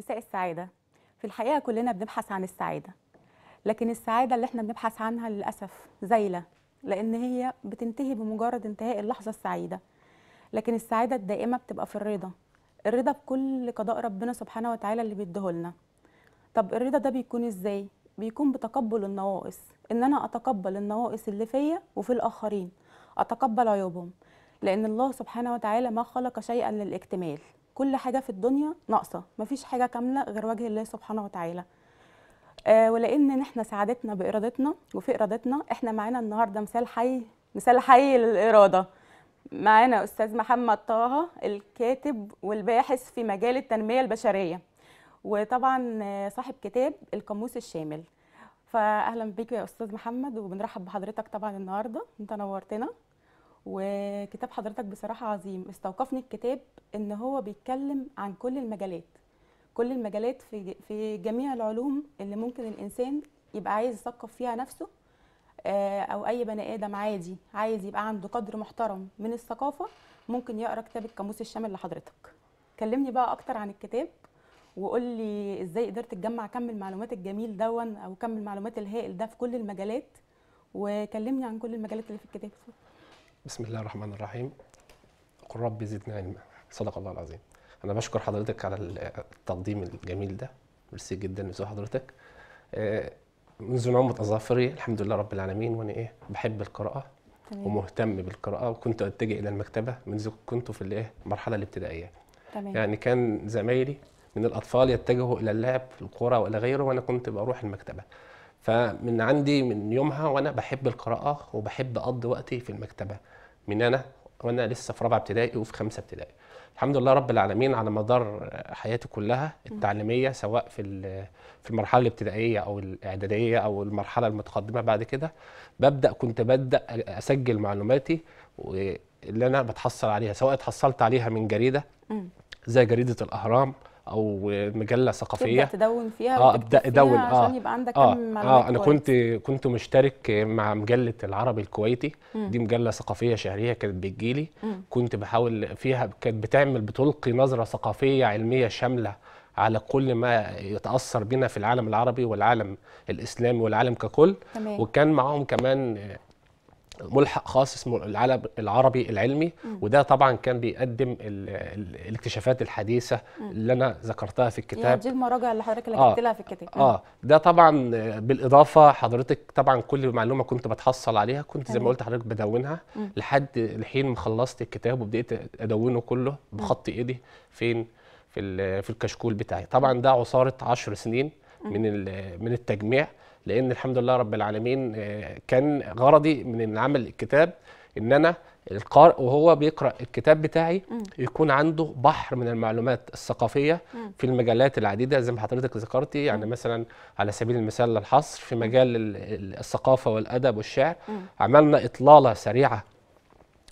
مساء السعادة في الحقيقة كلنا بنبحث عن السعادة لكن السعادة اللي احنا بنبحث عنها للأسف زايلة لأن هي بتنتهي بمجرد انتهاء اللحظة السعيدة لكن السعادة الدائمة بتبقى في الرضا الرضا بكل قضاء ربنا سبحانه وتعالى اللي بيديهولنا طب الرضا ده بيكون ازاي؟ بيكون بتقبل النواقص ان انا اتقبل النواقص اللي فيا وفي الاخرين اتقبل عيوبهم لان الله سبحانه وتعالى ما خلق شيئا للاكتمال كل حاجه في الدنيا ناقصه مفيش حاجه كامله غير وجه الله سبحانه وتعالى آه ولان احنا سعادتنا بارادتنا وفي ارادتنا احنا معانا النهارده مثال حي مثال حي للاراده معانا استاذ محمد طه الكاتب والباحث في مجال التنميه البشريه وطبعا صاحب كتاب القاموس الشامل فاهلا بك يا استاذ محمد وبنرحب بحضرتك طبعا النهارده انت نورتنا وكتاب حضرتك بصراحه عظيم استوقفني الكتاب ان هو بيتكلم عن كل المجالات كل المجالات في في جميع العلوم اللي ممكن الانسان يبقى عايز يثقف فيها نفسه آه، او اي بني ادم عادي عايز يبقى عنده قدر محترم من الثقافه ممكن يقرا كتاب القاموس الشامل لحضرتك كلمني بقى اكتر عن الكتاب وقول لي ازاي قدرت تجمع كم المعلومات الجميل دون او كم المعلومات الهائل ده في كل المجالات وكلمني عن كل المجالات اللي في الكتاب بسم الله الرحمن الرحيم قل ربي زدنا علما صدق الله العظيم انا بشكر حضرتك على التقديم الجميل ده ميرسي جدا لزو حضرتك آه، منذ نعومة أظافري الحمد لله رب العالمين وأنا إيه بحب القراءة تمام. ومهتم بالقراءة وكنت أتجه إلى المكتبة منذ كنت في الإيه المرحلة الابتدائية تمام. يعني كان زمايلي من الأطفال يتجهوا إلى اللعب في الكورة وإلى غيره وأنا كنت بروح المكتبة فمن عندي من يومها وانا بحب القراءه وبحب اقضي وقتي في المكتبه من انا وانا لسه في رابعه ابتدائي وفي خمسه ابتدائي الحمد لله رب العالمين على مدار حياتي كلها التعليميه سواء في في المرحله الابتدائيه او الاعداديه او المرحله المتقدمه بعد كده ببدا كنت ببدا اسجل معلوماتي اللي انا بتحصل عليها سواء اتحصلت عليها من جريده زي جريده الاهرام او مجله ثقافيه تبدا تدون فيها اه ابدا ادون اه عشان يبقى عندك اه, آه انا كنت كنت مشترك مع مجله العربي الكويتي م. دي مجله ثقافيه شهريه كانت بتجيلي كنت بحاول فيها كانت بتعمل بتلقي نظره ثقافيه علميه شامله على كل ما يتاثر بنا في العالم العربي والعالم الاسلامي والعالم ككل تمام. وكان معاهم كمان ملحق خاص اسمه العلب العربي العلمي وده طبعا كان بيقدم الاكتشافات الحديثه اللي انا ذكرتها في الكتاب يعني دي المراجع اللي حضرتك اللي آه لها في الكتاب اه ده طبعا بالاضافه حضرتك طبعا كل معلومه كنت بتحصل عليها كنت زي ما قلت حضرتك بدونها لحد الحين ما خلصت الكتاب وبدات ادونه كله بخط ايدي فين في في الكشكول بتاعي طبعا ده عصاره 10 سنين من من التجميع لان الحمد لله رب العالمين آه، كان غرضي من عمل الكتاب ان انا القارئ وهو بيقرا الكتاب بتاعي يكون عنده بحر من المعلومات الثقافيه في المجالات العديده زي ما حضرتك ذكرتي يعني مثلا على سبيل المثال الحصر في مجال الثقافه والادب والشعر عملنا اطلاله سريعه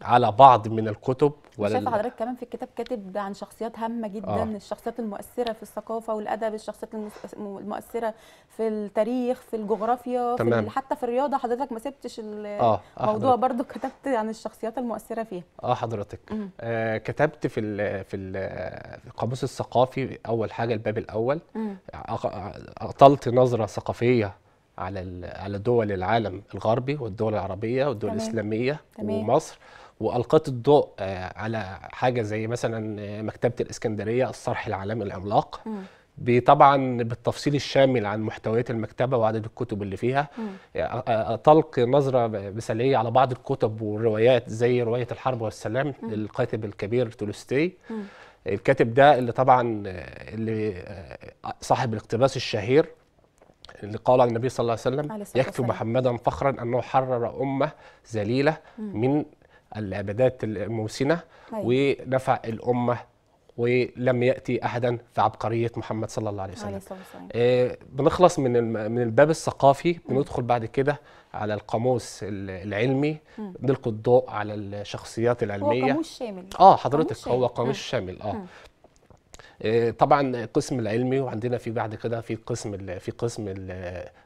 على بعض من الكتب ولا شايف حضرتك كمان في الكتاب كاتب عن شخصيات هامه جدا آه. الشخصيات المؤثره في الثقافه والادب الشخصيات المؤثره في التاريخ في الجغرافيا تمام. في حتى في الرياضه حضرتك ما سبتش آه، آه، الموضوع آه. برضو كتبت عن الشخصيات المؤثره فيها اه حضرتك آه كتبت في الـ في القاموس الثقافي اول حاجه الباب الاول اطلت نظره ثقافيه على على دول العالم الغربي والدول العربيه والدول تمام. الاسلاميه تمام. ومصر والقت الضوء آه، على حاجه زي مثلا آه، مكتبه الاسكندريه الصرح العالمي العملاق طبعا بالتفصيل الشامل عن محتويات المكتبه وعدد الكتب اللي فيها آه، تلقي نظره مثاليه على بعض الكتب والروايات زي روايه الحرب والسلام للكاتب الكبير تولستي الكاتب ده اللي طبعا اللي صاحب الاقتباس الشهير اللي قال عن النبي صلى الله عليه وسلم يكفي محمدا فخرا انه حرر امه ذليله من العبادات الموسنة أيوة. ونفع الأمة ولم يأتي أحدا في عبقرية محمد صلى الله عليه وسلم, عليه آه بنخلص من من الباب الثقافي بندخل بعد كده على القاموس العلمي نلقي الضوء على الشخصيات العلمية هو قاموس شامل اه حضرتك هو قاموس شامل اه آه، طبعا القسم العلمي وعندنا في بعد كده في قسم في قسم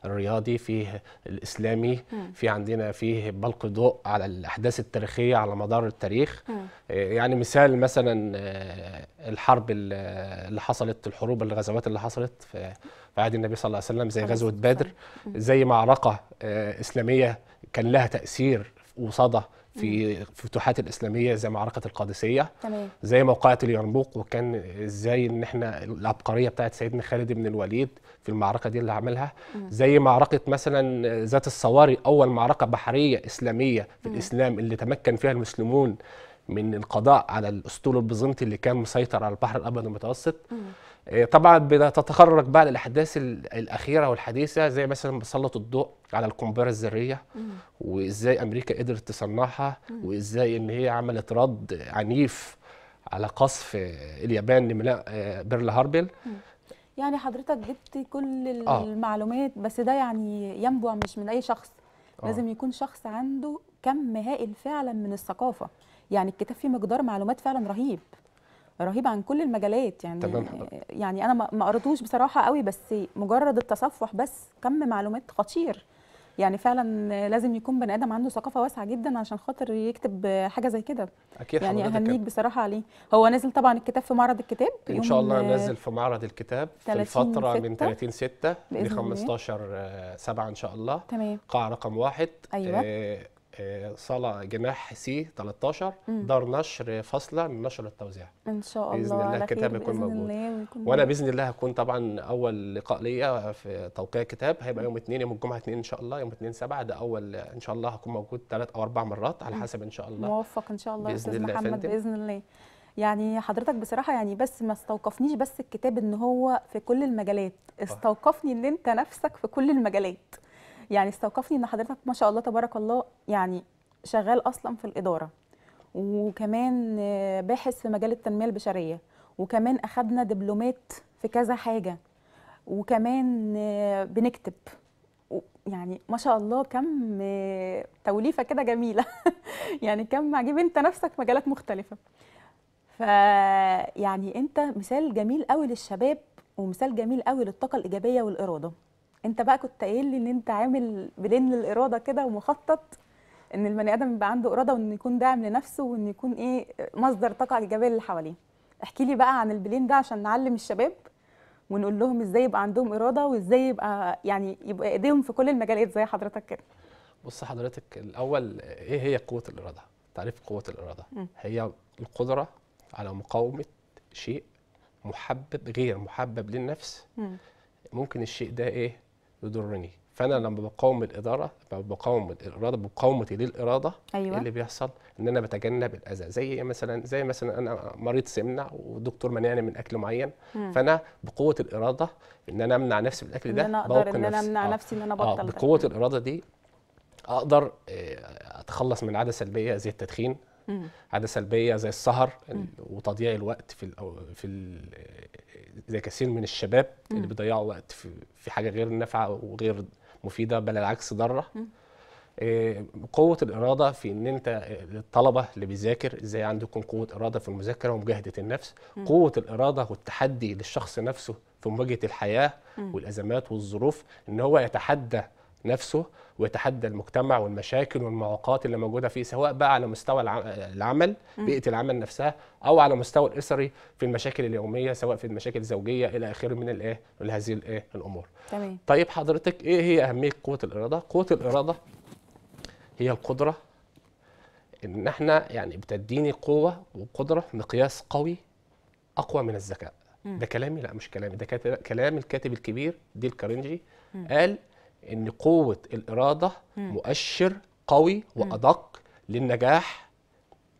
الرياضي فيه الاسلامي في عندنا فيه بلق ضوء على الاحداث التاريخيه على مدار التاريخ آه، يعني مثال مثلا آه، الحرب اللي حصلت الحروب الغزوات اللي حصلت في عهد النبي صلى الله عليه وسلم زي غزوه بدر زي معركه اسلاميه كان لها تاثير وصدى في الفتوحات الاسلاميه زي معركه القادسيه تمام. زي موقعه اليرموك وكان ازاي ان احنا العبقريه بتاعت سيدنا خالد بن الوليد في المعركه دي اللي عملها مم. زي معركه مثلا ذات الصواري اول معركه بحريه اسلاميه في مم. الاسلام اللي تمكن فيها المسلمون من القضاء على الاسطول البيزنطي اللي كان مسيطر على البحر الابيض المتوسط مم. إيه، طبعا بتتخرج بقى للاحداث الاخيره والحديثه زي مثلا بسلط الضوء على القنبله الذريه وازاي امريكا قدرت تصنعها وازاي ان هي عملت رد عنيف على قصف اليابان لميناء آه، بيرل هاربل يعني حضرتك جبت كل آه. المعلومات بس ده يعني ينبع مش من اي شخص آه. لازم يكون شخص عنده كم هائل فعلا من الثقافه يعني الكتاب فيه مقدار معلومات فعلا رهيب رهيب عن كل المجالات يعني تمام حضرتك. يعني انا ما قريتوش بصراحه قوي بس مجرد التصفح بس كم معلومات خطير يعني فعلا لازم يكون بني ادم عنده ثقافه واسعه جدا عشان خاطر يكتب حاجه زي كده اكيد يعني اهنيك بصراحه عليه هو نازل طبعا الكتاب في معرض الكتاب ان شاء الله نازل في معرض الكتاب في الفتره ستة. من 30 6 ل 15 7 آه، ان شاء الله تمام قاعه رقم واحد ايوه آه صاله جناح سي 13 دار نشر فصلة من نشر التوزيع ان شاء الله باذن الله الكتاب يكون موجود وانا باذن الله هكون طبعا اول لقاء ليا في توقيع كتاب هيبقى يوم اثنين يوم الجمعه اثنين ان شاء الله يوم اثنين سبعة ده اول ان شاء الله هكون موجود ثلاث او اربع مرات على حسب ان شاء الله موفق ان شاء الله باذن أستاذ الله محمد باذن الله يعني حضرتك بصراحه يعني بس ما استوقفنيش بس الكتاب ان هو في كل المجالات استوقفني ان انت نفسك في كل المجالات يعني استوقفني ان حضرتك ما شاء الله تبارك الله يعني شغال اصلا في الاداره وكمان باحث في مجال التنميه البشريه وكمان اخدنا دبلومات في كذا حاجه وكمان بنكتب يعني ما شاء الله كم توليفه كده جميله يعني كم عجيب انت نفسك مجالات مختلفه فيعني انت مثال جميل قوي للشباب ومثال جميل قوي للطاقه الايجابيه والاراده انت بقى كنت قايل لي ان انت عامل بلين للاراده كده ومخطط ان البني ادم يبقى عنده اراده وان يكون داعم لنفسه وان يكون ايه مصدر طاقه ايجابيه للي حواليه احكي لي بقى عن البلين ده عشان نعلم الشباب ونقول لهم ازاي يبقى عندهم اراده وازاي يبقى يعني يبقى ايديهم في كل المجالات زي حضرتك كده بص حضرتك الاول ايه هي قوه الاراده تعريف قوه الاراده م. هي القدره على مقاومه شيء محبب غير محبب للنفس م. ممكن الشيء ده ايه يضرني فانا لما بقاوم الاداره بقاوم الاراده بقاومتي للاراده أيوة. اللي بيحصل ان انا بتجنب الاذى زي مثلا زي مثلا انا مريض سمنه والدكتور منعني من اكل معين م. فانا بقوه الاراده ان انا امنع نفسي من الاكل ده ان انا اقدر ان انا امنع نفسي, آه. نفسي ان انا ابطل آه بقوه الاراده دي اقدر آه، اتخلص من عاده سلبيه زي التدخين عاده سلبيه زي السهر وتضييع الوقت في الـ في الـ زي كثير من الشباب اللي بيضيعوا وقت في, في حاجه غير نافعه وغير مفيده بل العكس ضاره آه، قوه الاراده في ان انت آه، الطلبه اللي بيذاكر ازاي عندكم قوه اراده في المذاكره ومجاهده النفس مم. قوه الاراده والتحدي للشخص نفسه في مواجهه الحياه مم. والازمات والظروف ان هو يتحدى نفسه ويتحدى المجتمع والمشاكل والمعوقات اللي موجوده فيه سواء بقى على مستوى العمل بيئه العمل نفسها او على مستوى الاسري في المشاكل اليوميه سواء في المشاكل الزوجيه الى اخره من الايه هذه الايه الامور تمام طيب حضرتك ايه هي اهميه قوه الاراده قوه الاراده هي القدره ان احنا يعني بتديني قوه وقدره مقياس قوي اقوى من الذكاء ده كلامي لا مش كلامي ده كلام الكاتب الكبير ديل كارنجي قال ان قوه الاراده مؤشر قوي وادق للنجاح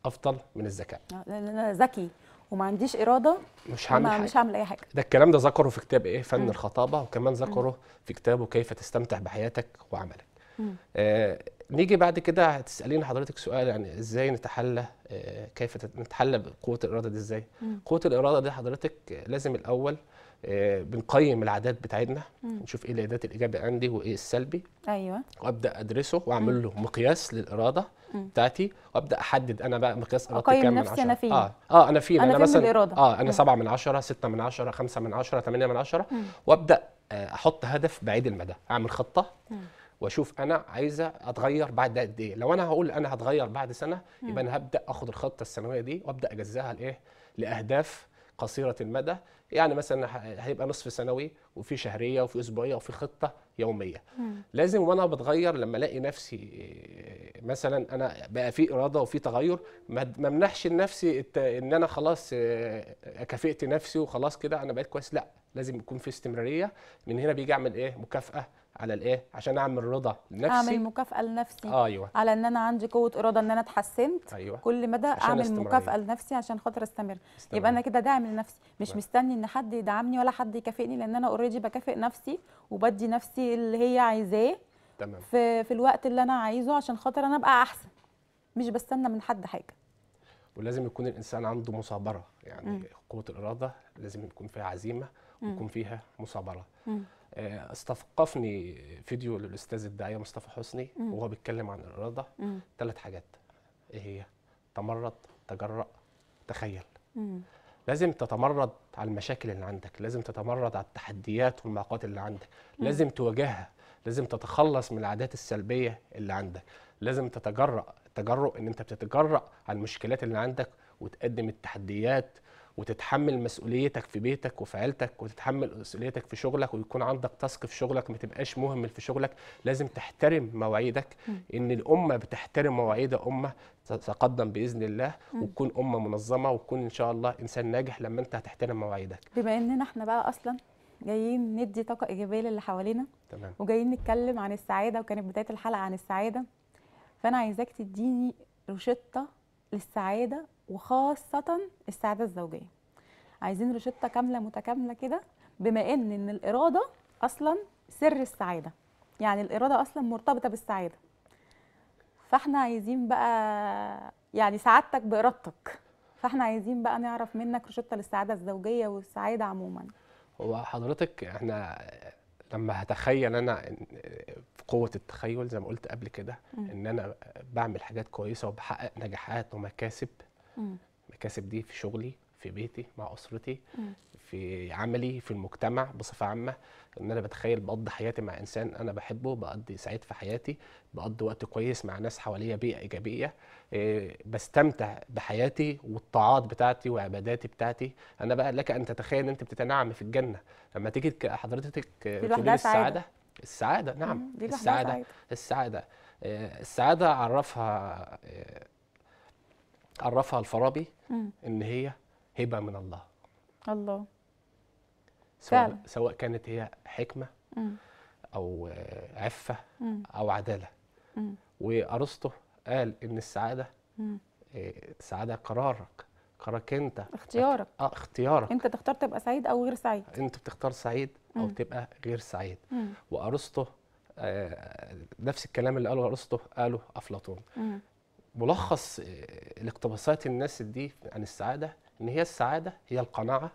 افضل من الذكاء آه، لان انا ذكي وما عنديش اراده مش هعمل حاجه مش هعمل اي حاجه ده الكلام ده ذكره في كتاب ايه فن مم. الخطابه وكمان ذكره في كتابه كيف تستمتع بحياتك وعملك آه نيجي بعد كده هتساليني حضرتك سؤال يعني ازاي نتحلى آه كيف نتحلى بقوه الاراده دي ازاي قوه الاراده دي حضرتك لازم الاول آه، بنقيم العادات بتاعتنا نشوف ايه العادات الايجابي عندي وايه السلبي ايوه وابدا ادرسه واعمل له مقياس للاراده بتاعتي وابدا احدد انا بقى مقياس ارادتي كام من 10 انا فين اه اه انا فين انا, أنا مثلا الإرادة. اه انا 7 من 10 6 من 10 5 من 10 8 من 10 وابدا آه، احط هدف بعيد المدى اعمل خطه مم. واشوف انا عايزه اتغير بعد قد ايه لو انا هقول انا هتغير بعد سنه يبقى انا هبدا اخد الخطه السنويه دي وابدا اجزاها لايه لاهداف قصيره المدى يعني مثلا هيبقى نصف سنوي وفي شهريه وفي اسبوعيه وفي خطه يوميه مم. لازم وانا بتغير لما الاقي نفسي مثلا انا بقى في اراده وفي تغير ما منحش لنفسي ان انا خلاص آه، كافئت نفسي وخلاص كده انا بقيت كويس لا لازم يكون في استمراريه من هنا بيجي اعمل ايه مكافاه على الايه عشان اعمل رضا لنفسي اعمل مكافاه لنفسي آه ايوه على ان انا عندي قوه اراده ان انا اتحسنت أيوة. كل مدى اعمل مكافاه لنفسي عشان خاطر استمر استمرين. يبقى انا كده داعم لنفسي مش استمرين. مستني ان حد يدعمني ولا حد يكافئني لان انا اوريدي بكافئ نفسي وبدي نفسي اللي هي عايزاه تمام في, في الوقت اللي انا عايزه عشان خاطر انا ابقى احسن مش بستنى من حد حاجه ولازم يكون الانسان عنده مثابره يعني م. قوه الاراده لازم يكون فيها عزيمه ويكون فيها مثابره آه، استثقفني فيديو للاستاذ الداعيه مصطفى حسني مم. وهو بيتكلم عن الاراده ثلاث حاجات ايه هي تمرد تجرأ تخيل مم. لازم تتمرد على المشاكل اللي عندك لازم تتمرد على التحديات والمعوقات اللي عندك مم. لازم تواجهها لازم تتخلص من العادات السلبيه اللي عندك لازم تتجرأ التجرؤ ان انت بتتجرأ على المشكلات اللي عندك وتقدم التحديات وتتحمل مسؤوليتك في بيتك وفي عيلتك وتتحمل مسؤوليتك في شغلك ويكون عندك تاسك في شغلك ما تبقاش مهمل في شغلك لازم تحترم مواعيدك ان الامه بتحترم مواعيد امه تتقدم باذن الله وتكون امه منظمه وتكون ان شاء الله انسان ناجح لما انت هتحترم مواعيدك بما اننا احنا بقى اصلا جايين ندي طاقه ايجابيه للي حوالينا تمام وجايين نتكلم عن السعاده وكانت بدايه الحلقه عن السعاده فانا عايزاك تديني روشته للسعاده وخاصه السعاده الزوجيه عايزين روشته كامله متكامله كده بما ان ان الاراده اصلا سر السعاده يعني الاراده اصلا مرتبطه بالسعاده فاحنا عايزين بقى يعني سعادتك بارادتك فاحنا عايزين بقى نعرف منك روشته للسعاده الزوجيه والسعاده عموما هو حضرتك احنا لما هتخيل انا في قوه التخيل زي ما قلت قبل كده ان انا بعمل حاجات كويسه وبحقق نجاحات ومكاسب مكاسب دي في شغلي في بيتي مع اسرتي في عملي في المجتمع بصفه عامه ان انا بتخيل بقضي حياتي مع انسان انا بحبه بقضي سعيد في حياتي بقضي وقت كويس مع ناس حواليا بيئه ايجابيه آه، بستمتع بحياتي والطاعات بتاعتي وعباداتي بتاعتي انا بقى لك ان تتخيل انت بتتنعم في الجنه لما تيجي حضرتك تقول السعاده السعاده نعم السعاده السعاده آه، السعاده عرفها آه، عرفها الفارابي ان هي هبه من الله الله سواء فعلا. سواء كانت هي حكمه مم. او عفه مم. او عداله وارسطو قال ان السعاده آه، السعاده قرارك قرارك انت اختيارك اه اختيارك انت تختار تبقى سعيد او غير سعيد انت بتختار سعيد او مم. تبقى غير سعيد وارسطو آه نفس الكلام اللي قاله ارسطو قاله افلاطون ملخص آه، الاقتباسات الناس دي عن السعاده ان هي السعاده هي القناعه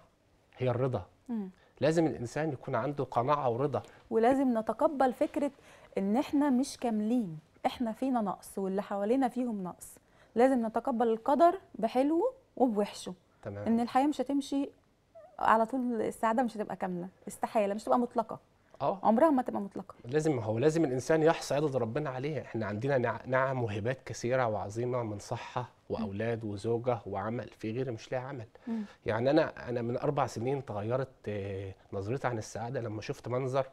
هي الرضا مم. لازم الانسان يكون عنده قناعه ورضا ولازم نتقبل فكره ان احنا مش كاملين احنا فينا نقص واللي حوالينا فيهم نقص لازم نتقبل القدر بحلوه وبوحشه تمام. ان الحياه مش هتمشي على طول السعاده مش هتبقى كامله استحاله مش هتبقى مطلقه اه عمرها ما تبقى مطلقه لازم هو لازم الانسان يحصي عدد ربنا عليه احنا عندنا نعم وهبات كثيره وعظيمه من صحه واولاد وزوجه وعمل في غير مش لها عمل م. يعني انا انا من اربع سنين تغيرت آه، نظرتي عن السعاده لما شفت منظر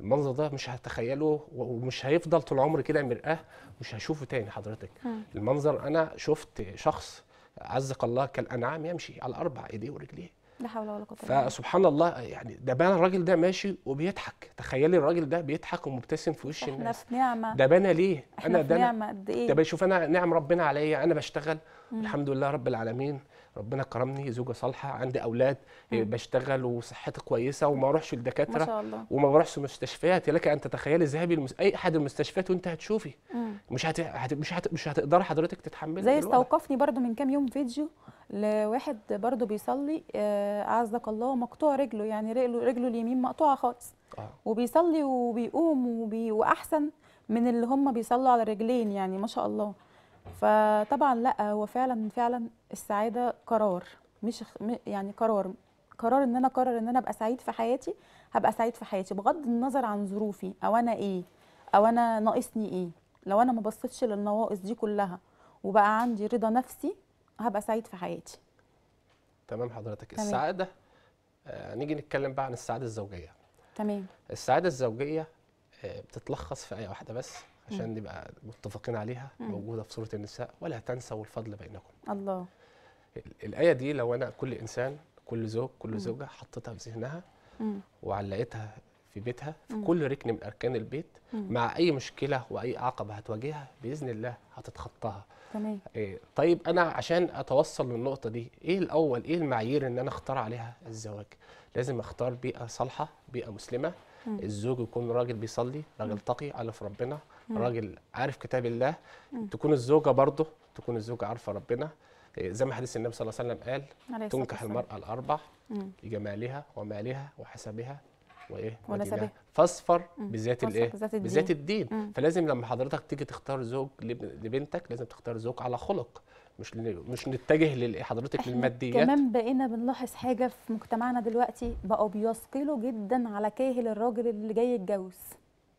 المنظر ده مش هتخيله ومش هيفضل طول عمري كده مرآه مش هشوفه تاني حضرتك م. المنظر انا شفت شخص عزق الله كالانعام يمشي على اربع ايديه ورجليه لا حول ولا قوه فسبحان الله يعني ده بقى الراجل ده ماشي وبيضحك تخيلي الراجل ده بيضحك ومبتسم في وش الناس احنا في نعمه ده بنا ليه احنا انا في ده نعمه قد ايه ده بشوف انا نعم ربنا عليا انا بشتغل مم. الحمد لله رب العالمين ربنا كرمني زوجه صالحه عندي اولاد مم. بشتغل وصحتي كويسه وما اروحش للدكاتره وما بروحش مستشفيات لك ان تتخيلي ذهابي المس... اي احد المستشفيات وانت هتشوفي مم. مش هت... هت... مش هت... مش هتقدري حضرتك تتحملي زي استوقفني برضو من كام يوم فيديو لواحد برضو بيصلي آه الله مقطوع رجله يعني رجله رجله اليمين مقطوعه خالص آه. وبيصلي وبيقوم وبي... واحسن من اللي هم بيصلوا على رجلين يعني ما شاء الله فطبعا لا هو فعلا فعلا السعاده قرار مش يعني قرار قرار ان انا اقرر ان انا ابقى سعيد في حياتي هبقى سعيد في حياتي بغض النظر عن ظروفي او انا ايه او انا ناقصني ايه لو انا ما بصيتش للنواقص دي كلها وبقى عندي رضا نفسي هبقى سعيد في حياتي تمام حضرتك تمام. السعاده آه نيجي نتكلم بقى عن السعاده الزوجيه تمام السعاده الزوجيه آه بتتلخص في ايه واحده بس عشان نبقى متفقين عليها موجوده في سوره النساء ولا تنسوا الفضل بينكم الله الايه دي لو انا كل انسان كل زوج كل زوجه حطيتها في ذهنها وعلقتها في بيتها في كل ركن من اركان البيت مع اي مشكله واي عقبه هتواجهها باذن الله هتتخطاها تمام إيه طيب انا عشان اتوصل للنقطه دي ايه الاول ايه المعايير ان انا اختار عليها الزواج لازم اختار بيئه صالحه بيئه مسلمه الزوج يكون راجل بيصلي راجل تقي عارف ربنا الراجل عارف كتاب الله تكون الزوجه برضه تكون الزوجه عارفه ربنا آه، زي ما حديث النبي صلى الله عليه وسلم قال تنكح المرأة الأربع لجمالها ومالها وحسبها وايه ونسبها فاصفر بذات الايه بذات الدين الدين. فلازم لما حضرتك تيجي تختار زوج لبنتك لازم تختار زوج على خلق مش مش نتجه لحضرتك للماديات كمان بقينا بنلاحظ حاجه في مجتمعنا دلوقتي بقوا بيثقلوا جدا على كاهل الراجل اللي جاي يتجوز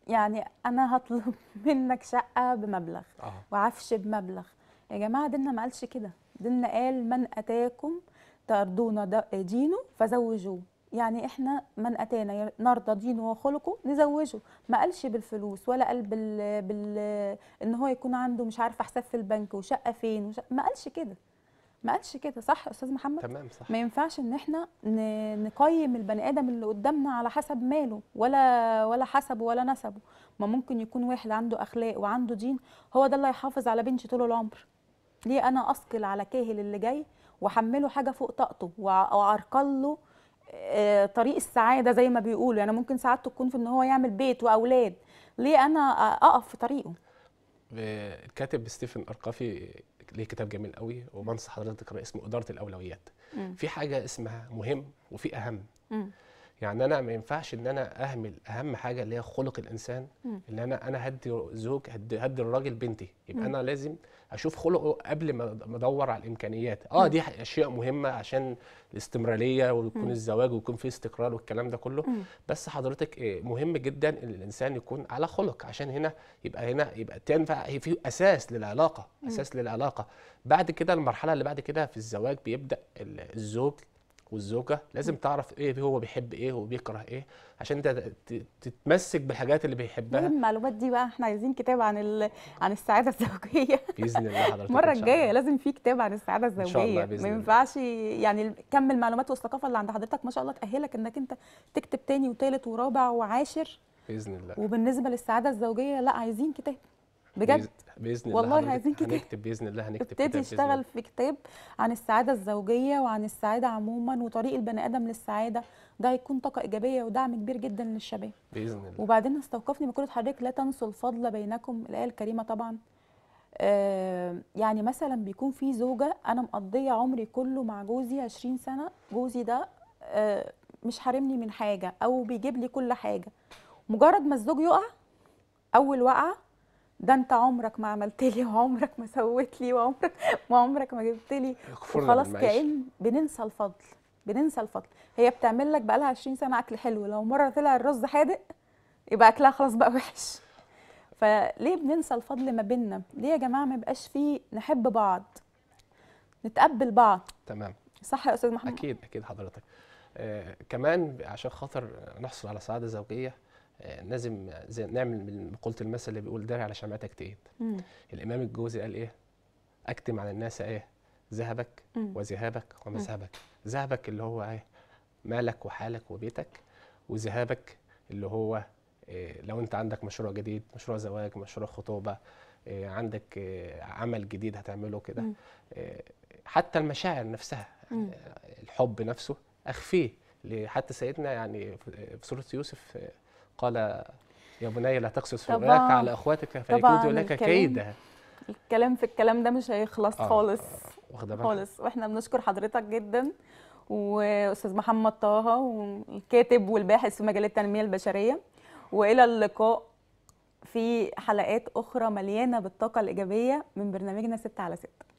يعني انا هطلب منك شقه بمبلغ آه. وعفش بمبلغ يا جماعه ديننا ما قالش كده ديننا قال من اتاكم ترضون دينه فزوجوه يعني احنا من اتانا نرضى دينه وخلقه نزوجه ما قالش بالفلوس ولا قال بال... بال... ان هو يكون عنده مش عارفه حساب في البنك وشقه فين وش... ما قالش كده ما قالش كده صح استاذ محمد تمام صح ما ينفعش ان احنا نقيم البني ادم اللي قدامنا على حسب ماله ولا ولا حسبه ولا نسبه ما ممكن يكون واحد عنده اخلاق وعنده دين هو ده اللي هيحافظ على بنتي طول العمر ليه انا اثقل على كاهل اللي جاي واحمله حاجه فوق طاقته واعرقل له آه، طريق السعاده زي ما بيقولوا يعني ممكن سعادته تكون في ان هو يعمل بيت واولاد ليه انا اقف في طريقه الكاتب آه، ستيفن ارقافي ليه كتاب جميل قوي وبنصح حضرتك تقرا اسمه اداره الاولويات في حاجه اسمها مهم وفي اهم يعني انا ما ينفعش ان انا اهمل اهم حاجه اللي هي خلق الانسان ان انا انا هدي زوج هدي, هدي الراجل بنتي يبقى انا لازم اشوف خلقه قبل ما ادور على الامكانيات اه دي اشياء مهمه عشان الاستمراريه ويكون مم. الزواج ويكون فيه استقرار والكلام ده كله مم. بس حضرتك آه، مهم جدا ان الانسان يكون على خلق عشان هنا يبقى هنا يبقى تنفع في اساس للعلاقه اساس للعلاقه بعد كده المرحله اللي بعد كده في الزواج بيبدا الزوج والزوجه لازم تعرف ايه هو بيحب ايه وبيكره ايه عشان انت تتمسك بالحاجات اللي بيحبها ايه المعلومات دي بقى احنا عايزين كتاب عن ال... عن السعاده الزوجيه باذن الله حضرتك المره الجايه لازم في كتاب عن السعاده الزوجيه ان شاء الله بإذن ما ينفعش يعني كم المعلومات والثقافه اللي عند حضرتك ما شاء الله تاهلك انك انت تكتب تاني وتالت ورابع وعاشر باذن الله وبالنسبه للسعاده الزوجيه لا عايزين كتاب بجد باذن الله والله عايزين كتاب هنكتب باذن الله هنكتب ابتدي اشتغل في كتاب عن السعاده الزوجيه وعن السعاده عموما وطريق البني ادم للسعاده ده هيكون طاقه ايجابيه ودعم كبير جدا للشباب باذن الله وبعدين استوقفني من حضرتك لا تنسوا الفضل بينكم الايه الكريمه طبعا آه يعني مثلا بيكون في زوجه انا مقضيه عمري كله مع جوزي 20 سنه جوزي ده آه مش حارمني من حاجه او بيجيب لي كل حاجه مجرد ما الزوج يقع اول وقعه ده انت عمرك ما عملت لي وعمرك ما سويت لي وعمرك ما عمرك ما جبت لي خلاص كأن بننسى الفضل بننسى الفضل هي بتعمل لك بقى لها 20 سنه اكل حلو لو مره طلع الرز حادق يبقى اكلها خلاص بقى وحش فليه بننسى الفضل ما بيننا ليه يا جماعه ما يبقاش فيه نحب بعض نتقبل بعض تمام صح يا استاذ محمد اكيد اكيد حضرتك آه كمان عشان خاطر نحصل على سعاده زوجيه آه، لازم زي نعمل مقوله المثل اللي بيقول داري على شمعتك تقيد الامام الجوزي قال ايه اكتم على الناس ايه ذهبك وذهابك ومذهبك ذهبك اللي هو ايه مالك وحالك وبيتك وذهابك اللي هو إيه لو انت عندك مشروع جديد مشروع زواج مشروع خطوبه إيه عندك إيه عمل جديد هتعمله كده آه، حتى المشاعر نفسها يعني الحب نفسه اخفيه حتى سيدنا يعني في سوره يوسف آه، قال يا بني لا تقصص فراك على اخواتك فيكيدوا لك كيدا الكلام في الكلام ده مش هيخلص آه خالص واخده بالك خالص واحنا بنشكر حضرتك جدا واستاذ محمد طه والكاتب والباحث في مجال التنميه البشريه والى اللقاء في حلقات اخرى مليانه بالطاقه الايجابيه من برنامجنا 6 على 6